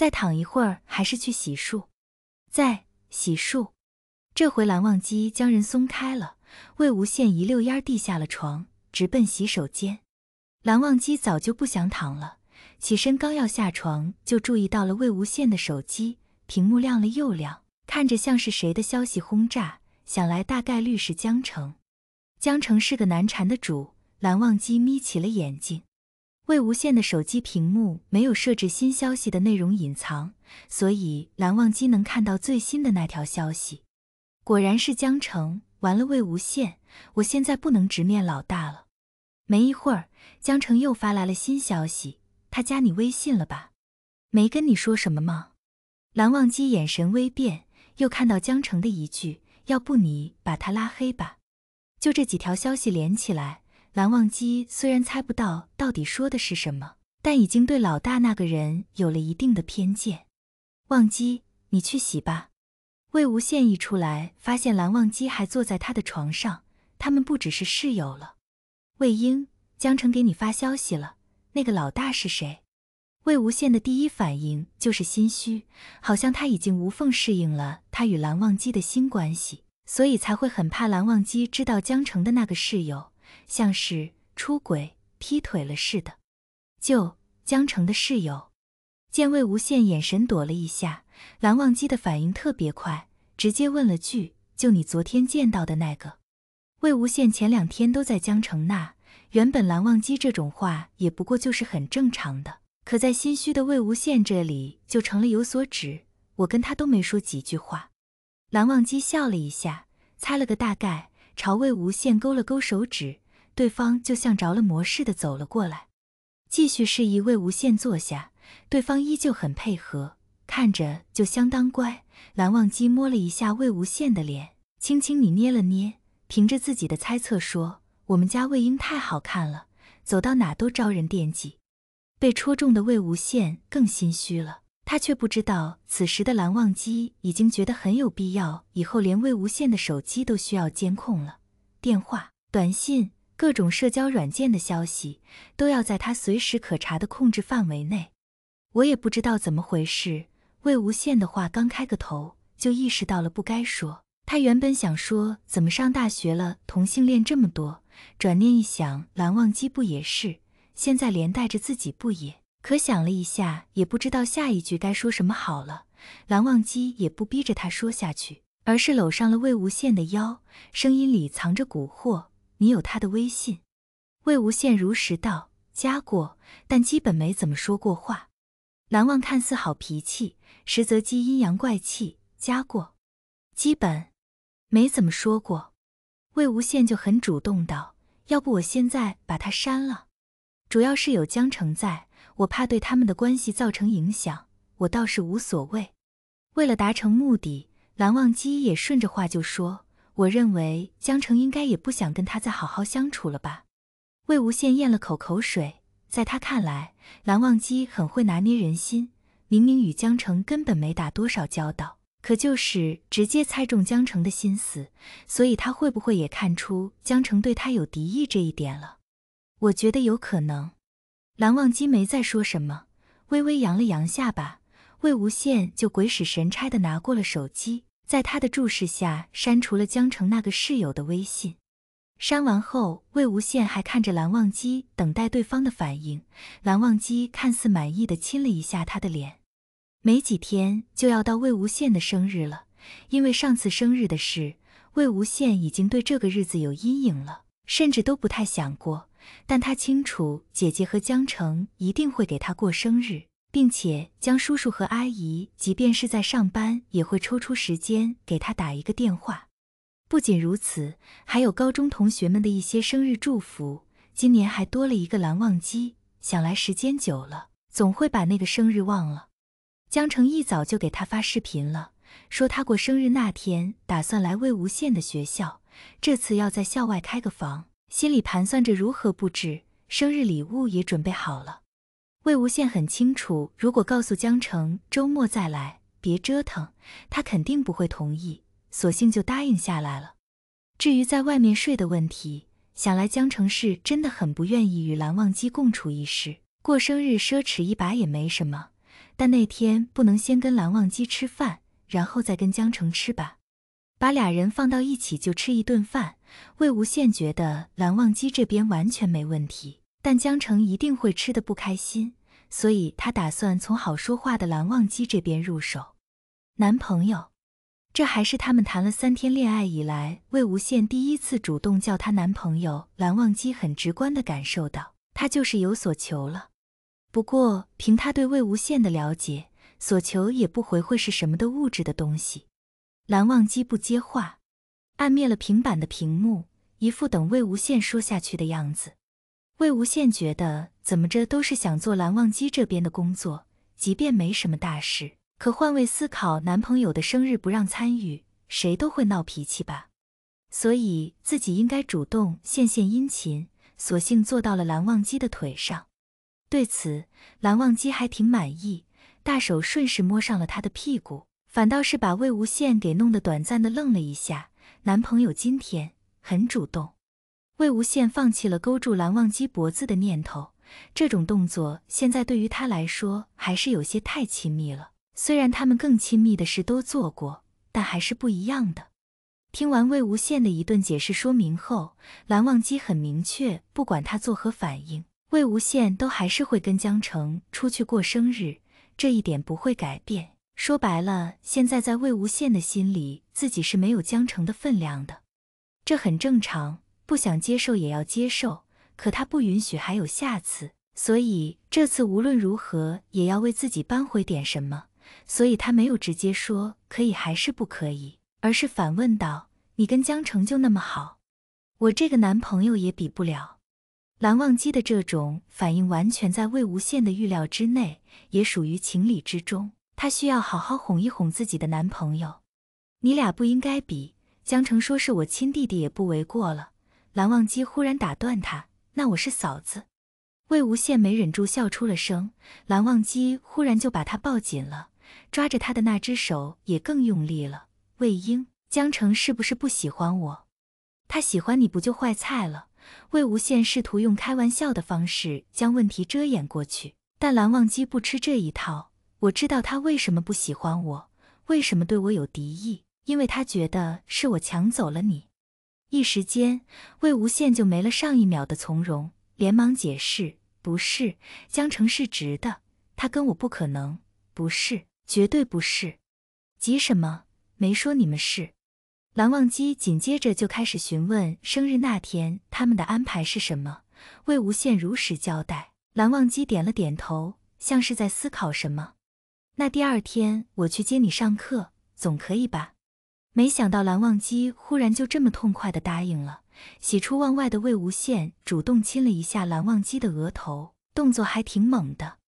再躺一会儿，还是去洗漱。再洗漱。这回蓝忘机将人松开了，魏无羡一溜烟地下了床，直奔洗手间。蓝忘机早就不想躺了，起身刚要下床，就注意到了魏无羡的手机，屏幕亮了又亮，看着像是谁的消息轰炸，想来大概率是江澄。江澄是个难缠的主，蓝忘机眯起了眼睛。魏无羡的手机屏幕没有设置新消息的内容隐藏，所以蓝忘机能看到最新的那条消息。果然是江澄玩了魏无羡，我现在不能直面老大了。没一会儿，江澄又发来了新消息，他加你微信了吧？没跟你说什么吗？蓝忘机眼神微变，又看到江澄的一句：“要不你把他拉黑吧？”就这几条消息连起来。蓝忘机虽然猜不到到底说的是什么，但已经对老大那个人有了一定的偏见。忘机，你去洗吧。魏无羡一出来，发现蓝忘机还坐在他的床上，他们不只是室友了。魏婴，江澄给你发消息了，那个老大是谁？魏无羡的第一反应就是心虚，好像他已经无缝适应了他与蓝忘机的新关系，所以才会很怕蓝忘机知道江澄的那个室友。像是出轨、劈腿了似的。就江城的室友见魏无羡眼神躲了一下，蓝忘机的反应特别快，直接问了句：“就你昨天见到的那个？”魏无羡前两天都在江城那。原本蓝忘机这种话也不过就是很正常的，可在心虚的魏无羡这里就成了有所指。我跟他都没说几句话。蓝忘机笑了一下，猜了个大概，朝魏无羡勾了勾手指。对方就像着了魔似的走了过来，继续示意魏无羡坐下。对方依旧很配合，看着就相当乖。蓝忘机摸了一下魏无羡的脸，轻轻你捏了捏，凭着自己的猜测说：“我们家魏婴太好看了，走到哪都招人惦记。”被戳中的魏无羡更心虚了，他却不知道，此时的蓝忘机已经觉得很有必要，以后连魏无羡的手机都需要监控了，电话、短信。各种社交软件的消息都要在他随时可查的控制范围内。我也不知道怎么回事，魏无羡的话刚开个头，就意识到了不该说。他原本想说怎么上大学了，同性恋这么多，转念一想，蓝忘机不也是，现在连带着自己不也？可想了一下，也不知道下一句该说什么好了。蓝忘机也不逼着他说下去，而是搂上了魏无羡的腰，声音里藏着蛊惑。你有他的微信？魏无羡如实道：“加过，但基本没怎么说过话。”蓝忘看似好脾气，实则机阴阳怪气。加过，基本没怎么说过。魏无羡就很主动道：“要不我现在把他删了？主要是有江澄在，我怕对他们的关系造成影响。我倒是无所谓。”为了达成目的，蓝忘机也顺着话就说。我认为江澄应该也不想跟他再好好相处了吧。魏无羡咽了口口水，在他看来，蓝忘机很会拿捏人心，明明与江澄根本没打多少交道，可就是直接猜中江澄的心思，所以他会不会也看出江澄对他有敌意这一点了？我觉得有可能。蓝忘机没再说什么，微微扬了扬下巴，魏无羡就鬼使神差的拿过了手机。在他的注视下，删除了江城那个室友的微信。删完后，魏无羡还看着蓝忘机，等待对方的反应。蓝忘机看似满意的亲了一下他的脸。没几天就要到魏无羡的生日了，因为上次生日的事，魏无羡已经对这个日子有阴影了，甚至都不太想过。但他清楚，姐姐和江城一定会给他过生日。并且江叔叔和阿姨，即便是在上班，也会抽出时间给他打一个电话。不仅如此，还有高中同学们的一些生日祝福。今年还多了一个蓝忘机，想来时间久了，总会把那个生日忘了。江澄一早就给他发视频了，说他过生日那天打算来魏无羡的学校，这次要在校外开个房，心里盘算着如何布置，生日礼物也准备好了。魏无羡很清楚，如果告诉江澄周末再来，别折腾，他肯定不会同意。索性就答应下来了。至于在外面睡的问题，想来江澄是真的很不愿意与蓝忘机共处一室。过生日奢侈一把也没什么，但那天不能先跟蓝忘机吃饭，然后再跟江澄吃吧。把俩人放到一起就吃一顿饭，魏无羡觉得蓝忘机这边完全没问题。但江澄一定会吃的不开心，所以他打算从好说话的蓝忘机这边入手。男朋友，这还是他们谈了三天恋爱以来，魏无羡第一次主动叫他男朋友。蓝忘机很直观的感受到，他就是有所求了。不过，凭他对魏无羡的了解，所求也不回会是什么的物质的东西。蓝忘机不接话，按灭了平板的屏幕，一副等魏无羡说下去的样子。魏无羡觉得怎么着都是想做蓝忘机这边的工作，即便没什么大事，可换位思考，男朋友的生日不让参与，谁都会闹脾气吧？所以自己应该主动献献殷勤，索性坐到了蓝忘机的腿上。对此，蓝忘机还挺满意，大手顺势摸上了他的屁股，反倒是把魏无羡给弄得短暂的愣了一下。男朋友今天很主动。魏无羡放弃了勾住蓝忘机脖子的念头，这种动作现在对于他来说还是有些太亲密了。虽然他们更亲密的事都做过，但还是不一样的。听完魏无羡的一顿解释说明后，蓝忘机很明确，不管他作何反应，魏无羡都还是会跟江澄出去过生日，这一点不会改变。说白了，现在在魏无羡的心里，自己是没有江澄的分量的，这很正常。不想接受也要接受，可他不允许还有下次，所以这次无论如何也要为自己扳回点什么。所以他没有直接说可以还是不可以，而是反问道：“你跟江城就那么好？我这个男朋友也比不了。”蓝忘机的这种反应完全在魏无羡的预料之内，也属于情理之中。他需要好好哄一哄自己的男朋友。你俩不应该比。江澄说：“是我亲弟弟，也不为过了。”蓝忘机忽然打断他：“那我是嫂子。”魏无羡没忍住笑出了声。蓝忘机忽然就把他抱紧了，抓着他的那只手也更用力了。“魏婴，江澄是不是不喜欢我？他喜欢你不就坏菜了？”魏无羡试图用开玩笑的方式将问题遮掩过去，但蓝忘机不吃这一套。我知道他为什么不喜欢我，为什么对我有敌意，因为他觉得是我抢走了你。一时间，魏无羡就没了上一秒的从容，连忙解释：“不是，江澄是直的，他跟我不可能，不是，绝对不是。”急什么？没说你们是。蓝忘机紧接着就开始询问生日那天他们的安排是什么。魏无羡如实交代。蓝忘机点了点头，像是在思考什么。那第二天我去接你上课，总可以吧？没想到蓝忘机忽然就这么痛快地答应了，喜出望外的魏无羡主动亲了一下蓝忘机的额头，动作还挺猛的。